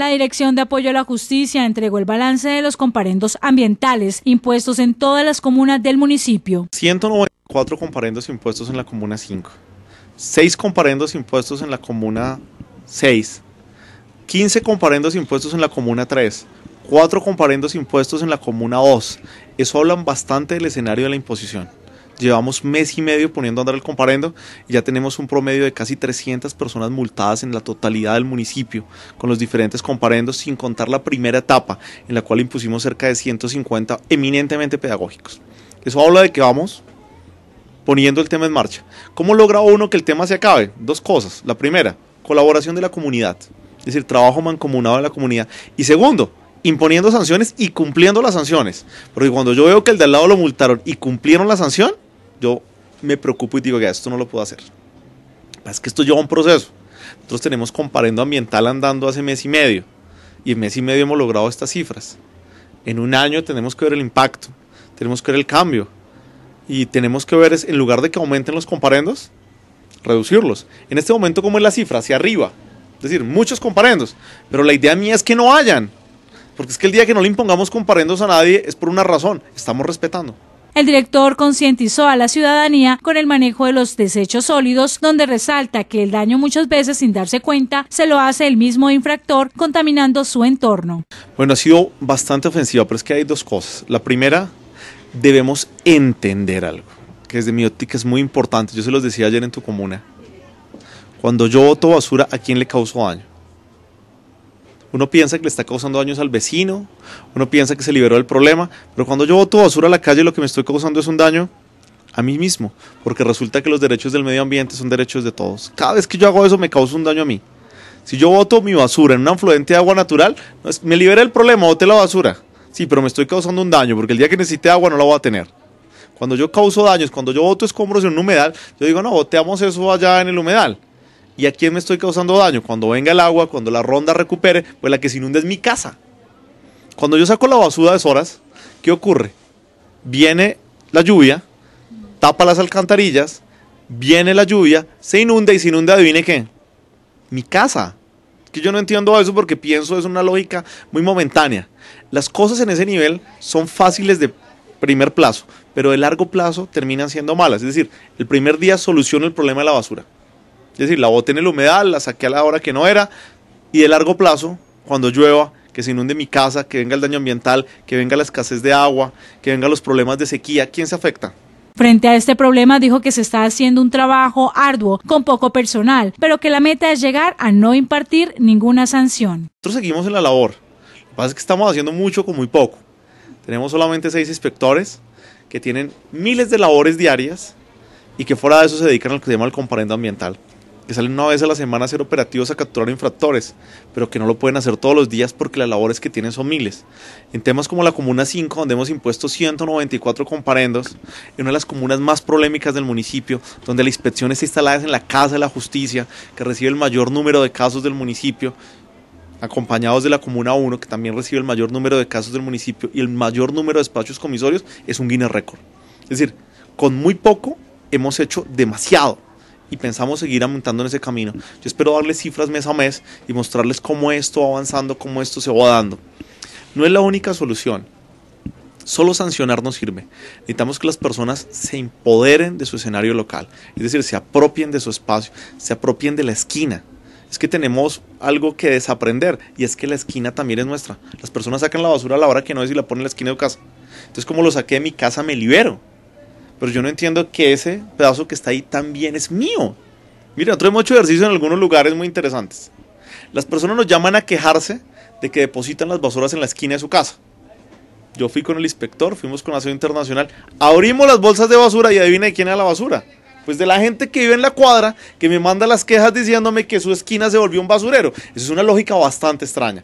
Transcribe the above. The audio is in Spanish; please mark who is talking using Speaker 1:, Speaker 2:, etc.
Speaker 1: La Dirección de Apoyo a la Justicia entregó el balance de los comparendos ambientales impuestos en todas las comunas del municipio.
Speaker 2: 194 comparendos impuestos en la comuna 5, 6 comparendos impuestos en la comuna 6, 15 comparendos impuestos en la comuna 3, 4 comparendos impuestos en la comuna 2. Eso hablan bastante del escenario de la imposición. Llevamos mes y medio poniendo a andar el comparendo y ya tenemos un promedio de casi 300 personas multadas en la totalidad del municipio, con los diferentes comparendos, sin contar la primera etapa, en la cual impusimos cerca de 150 eminentemente pedagógicos. Eso habla de que vamos poniendo el tema en marcha. ¿Cómo logra uno que el tema se acabe? Dos cosas. La primera, colaboración de la comunidad, es decir, trabajo mancomunado de la comunidad. Y segundo, imponiendo sanciones y cumpliendo las sanciones. Porque cuando yo veo que el de al lado lo multaron y cumplieron la sanción, yo me preocupo y digo, que esto no lo puedo hacer. Es que esto lleva un proceso. Nosotros tenemos comparendo ambiental andando hace mes y medio. Y en mes y medio hemos logrado estas cifras. En un año tenemos que ver el impacto, tenemos que ver el cambio. Y tenemos que ver, es, en lugar de que aumenten los comparendos, reducirlos. En este momento, ¿cómo es la cifra? Hacia arriba. Es decir, muchos comparendos. Pero la idea mía es que no hayan. Porque es que el día que no le impongamos comparendos a nadie es por una razón. Estamos respetando.
Speaker 1: El director concientizó a la ciudadanía con el manejo de los desechos sólidos, donde resalta que el daño muchas veces sin darse cuenta se lo hace el mismo infractor contaminando su entorno.
Speaker 2: Bueno, ha sido bastante ofensiva, pero es que hay dos cosas. La primera, debemos entender algo, que desde mi óptica es muy importante. Yo se los decía ayer en tu comuna. Cuando yo voto basura, ¿a quién le causo daño? uno piensa que le está causando daños al vecino, uno piensa que se liberó del problema, pero cuando yo boto basura a la calle lo que me estoy causando es un daño a mí mismo, porque resulta que los derechos del medio ambiente son derechos de todos. Cada vez que yo hago eso me causa un daño a mí. Si yo boto mi basura en un afluente de agua natural, me libera el problema, bote la basura. Sí, pero me estoy causando un daño, porque el día que necesite agua no la voy a tener. Cuando yo causo daños, cuando yo boto escombros en un humedal, yo digo, no, boteamos eso allá en el humedal. ¿Y a quién me estoy causando daño? Cuando venga el agua, cuando la ronda recupere, pues la que se inunda es mi casa. Cuando yo saco la basura de horas, ¿qué ocurre? Viene la lluvia, tapa las alcantarillas, viene la lluvia, se inunda y se inunda, adivine qué, mi casa. Que yo no entiendo eso porque pienso es una lógica muy momentánea. Las cosas en ese nivel son fáciles de primer plazo, pero de largo plazo terminan siendo malas. Es decir, el primer día soluciono el problema de la basura. Es decir, la boté en el humedal, la saqué a la hora que no era y de largo plazo, cuando llueva, que se inunde mi casa, que venga el daño ambiental, que venga la escasez de agua, que vengan los problemas de sequía, ¿quién se afecta?
Speaker 1: Frente a este problema dijo que se está haciendo un trabajo arduo con poco personal, pero que la meta es llegar a no impartir ninguna sanción.
Speaker 2: Nosotros seguimos en la labor. Lo que pasa es que estamos haciendo mucho con muy poco. Tenemos solamente seis inspectores que tienen miles de labores diarias y que fuera de eso se dedican a lo que se llama el comparendo ambiental que salen una vez a la semana a ser operativos a capturar infractores, pero que no lo pueden hacer todos los días porque las labores que tienen son miles. En temas como la Comuna 5, donde hemos impuesto 194 comparendos, en una de las comunas más polémicas del municipio, donde la inspección está instalada en la Casa de la Justicia, que recibe el mayor número de casos del municipio, acompañados de la Comuna 1, que también recibe el mayor número de casos del municipio y el mayor número de despachos comisarios, es un Guinness récord. Es decir, con muy poco hemos hecho demasiado y pensamos seguir aumentando en ese camino. Yo espero darles cifras mes a mes y mostrarles cómo esto va avanzando, cómo esto se va dando. No es la única solución. Solo sancionar no sirve. Necesitamos que las personas se empoderen de su escenario local, es decir, se apropien de su espacio, se apropien de la esquina, es que tenemos algo que desaprender y es que la esquina también es nuestra. Las personas sacan la basura a la hora que no es y la ponen en la esquina de casa. Entonces, como lo saqué de mi casa, me libero. Pero yo no entiendo que ese pedazo que está ahí también es mío. Mira, nosotros hemos hecho ejercicio en algunos lugares muy interesantes. Las personas nos llaman a quejarse de que depositan las basuras en la esquina de su casa. Yo fui con el inspector, fuimos con la Acción Internacional, abrimos las bolsas de basura y adivina de quién era la basura. Pues de la gente que vive en la cuadra, que me manda las quejas diciéndome que su esquina se volvió un basurero. Esa es una lógica bastante extraña.